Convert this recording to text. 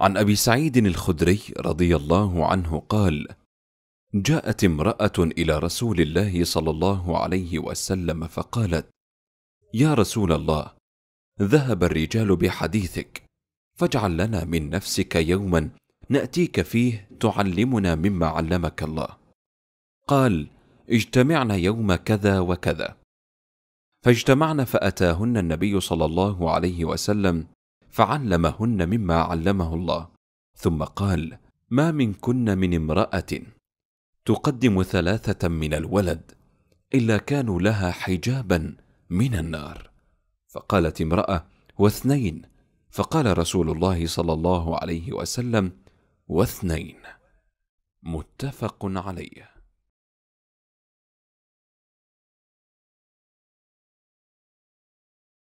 عن ابي سعيد الخدري رضي الله عنه قال جاءت امراه الى رسول الله صلى الله عليه وسلم فقالت يا رسول الله ذهب الرجال بحديثك فاجعل لنا من نفسك يوما ناتيك فيه تعلمنا مما علمك الله قال اجتمعنا يوم كذا وكذا فاجتمعنا فاتاهن النبي صلى الله عليه وسلم فعلمهن مما علمه الله ثم قال ما منكن من امراه تقدم ثلاثه من الولد الا كانوا لها حجابا من النار فقالت امراه واثنين فقال رسول الله صلى الله عليه وسلم واثنين متفق عليه